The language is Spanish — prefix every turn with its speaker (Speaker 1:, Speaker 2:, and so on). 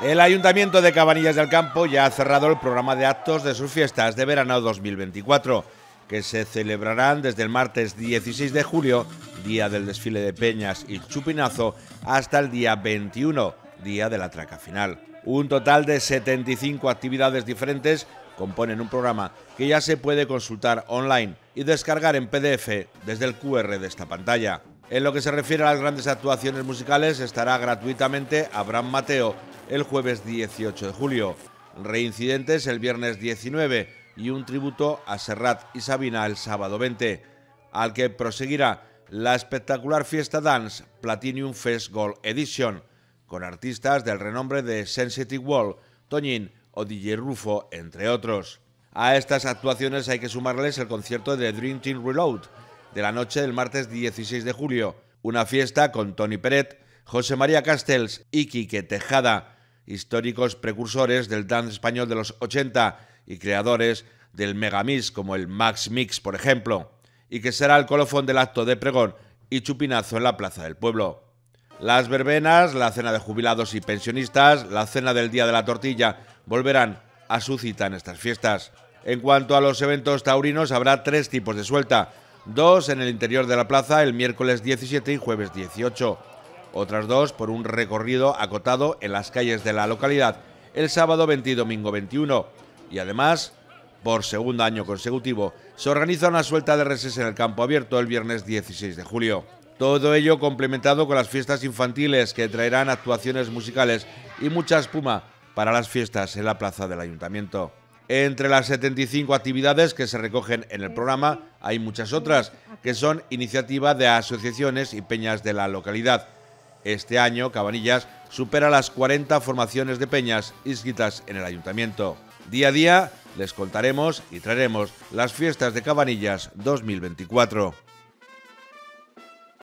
Speaker 1: El Ayuntamiento de Cabanillas del Campo ya ha cerrado el programa de actos de sus fiestas de verano 2024, que se celebrarán desde el martes 16 de julio, día del desfile de Peñas y Chupinazo, hasta el día 21, día de la traca final. Un total de 75 actividades diferentes componen un programa que ya se puede consultar online y descargar en PDF desde el QR de esta pantalla. En lo que se refiere a las grandes actuaciones musicales, estará gratuitamente Abraham Mateo el jueves 18 de julio, reincidentes el viernes 19 y un tributo a Serrat y Sabina el sábado 20, al que proseguirá la espectacular fiesta dance Platinum Fest Gold Edition, con artistas del renombre de Sensitive Wall, Toñin o DJ Rufo, entre otros. A estas actuaciones hay que sumarles el concierto de Dream Team Reload, de la noche del martes 16 de julio, una fiesta con Tony Peret, José María Castells y Quique Tejada, históricos precursores del dance español de los 80 y creadores del megamix como el Max Mix, por ejemplo, y que será el colofón del acto de pregón y chupinazo en la Plaza del Pueblo. Las verbenas, la cena de jubilados y pensionistas, la cena del Día de la Tortilla volverán a su cita en estas fiestas. En cuanto a los eventos taurinos, habrá tres tipos de suelta, dos en el interior de la plaza el miércoles 17 y jueves 18 otras dos por un recorrido acotado en las calles de la localidad el sábado 20 y domingo 21. Y además, por segundo año consecutivo, se organiza una suelta de reses en el campo abierto el viernes 16 de julio. Todo ello complementado con las fiestas infantiles que traerán actuaciones musicales y mucha espuma para las fiestas en la plaza del ayuntamiento. Entre las 75 actividades que se recogen en el programa hay muchas otras que son iniciativa de asociaciones y peñas de la localidad este año, Cabanillas supera las 40 formaciones de peñas inscritas en el ayuntamiento. Día a día les contaremos y traeremos las fiestas de Cabanillas 2024.